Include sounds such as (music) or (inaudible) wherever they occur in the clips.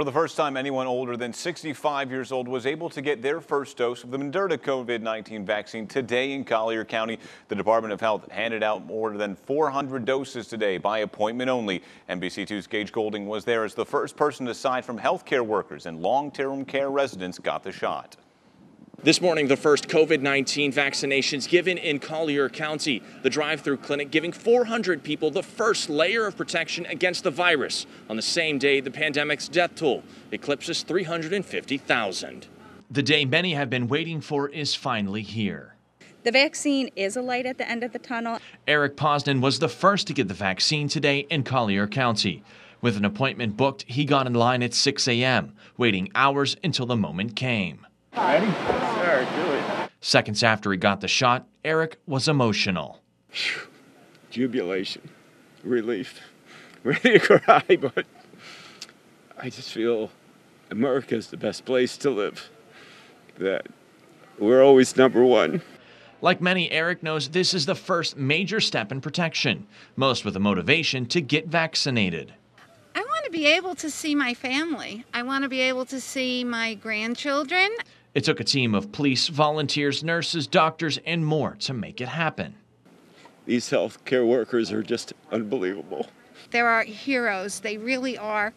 For the first time, anyone older than 65 years old was able to get their first dose of the Moderna COVID-19 vaccine today in Collier County. The Department of Health handed out more than 400 doses today by appointment only. NBC2's Gage Golding was there as the first person aside from healthcare workers and long-term care residents got the shot. This morning, the first COVID 19 vaccinations given in Collier County. The drive through clinic giving 400 people the first layer of protection against the virus on the same day the pandemic's death toll eclipses 350,000. The day many have been waiting for is finally here. The vaccine is a light at the end of the tunnel. Eric Posnan was the first to get the vaccine today in Collier County. With an appointment booked, he got in line at 6 a.m., waiting hours until the moment came. Ready? Sure, do it. Seconds after he got the shot, Eric was emotional. Jubilation, relief, (laughs) ready to cry, but I just feel America is the best place to live. That we're always number one. Like many, Eric knows this is the first major step in protection, most with the motivation to get vaccinated. I want to be able to see my family. I want to be able to see my grandchildren. It took a team of police, volunteers, nurses, doctors, and more to make it happen. These healthcare workers are just unbelievable. They're heroes. They really are.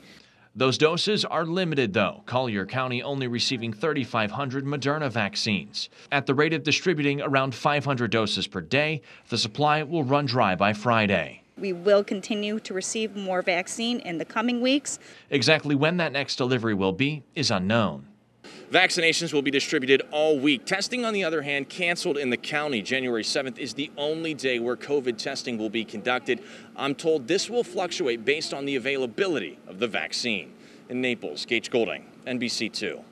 Those doses are limited, though, Collier County only receiving 3,500 Moderna vaccines. At the rate of distributing around 500 doses per day, the supply will run dry by Friday. We will continue to receive more vaccine in the coming weeks. Exactly when that next delivery will be is unknown. Vaccinations will be distributed all week. Testing, on the other hand, canceled in the county. January 7th is the only day where COVID testing will be conducted. I'm told this will fluctuate based on the availability of the vaccine. In Naples, Gage Golding, NBC2.